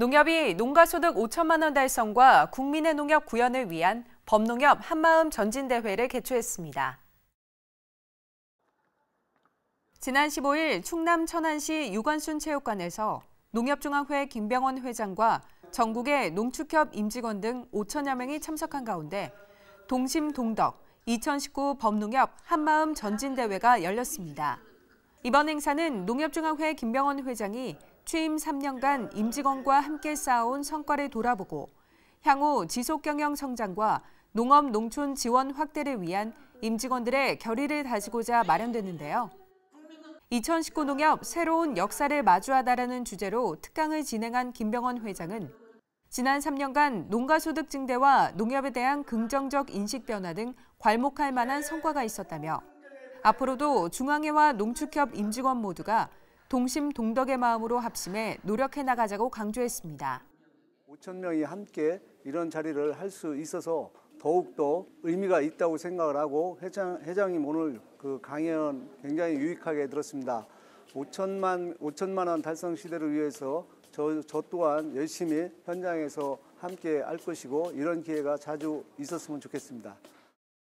농협이 농가소득 5천만 원 달성과 국민의 농협 구현을 위한 법농협 한마음 전진대회를 개최했습니다. 지난 15일 충남 천안시 유관순 체육관에서 농협중앙회 김병원 회장과 전국의 농축협 임직원 등 5천여 명이 참석한 가운데 동심동덕 2019 법농협 한마음 전진대회가 열렸습니다. 이번 행사는 농협중앙회 김병원 회장이 취임 3년간 임직원과 함께 쌓아온 성과를 돌아보고 향후 지속경영 성장과 농업 농촌 지원 확대를 위한 임직원들의 결의를 다지고자 마련됐는데요. 2019 농협 새로운 역사를 마주하다라는 주제로 특강을 진행한 김병원 회장은 지난 3년간 농가소득 증대와 농협에 대한 긍정적 인식 변화 등 괄목할 만한 성과가 있었다며 앞으로도 중앙회와 농축협 임직원 모두가 동심 동덕의 마음으로 합심해 노력해 나가자고 강조했습니다. 5천 명이 함께 이런 자리를 할 수 있어서 더욱더 의미가 있다고 생각을 하고 회장, 회장님 오늘 그 강연 굉장히 유익하게 들었습니다. 5천만, 5천만 원 달성 시대를 위해서 저, 저 또한 열심히 현장에서 함께 할 것이고 이런 기회가 자주 있었으면 좋겠습니다.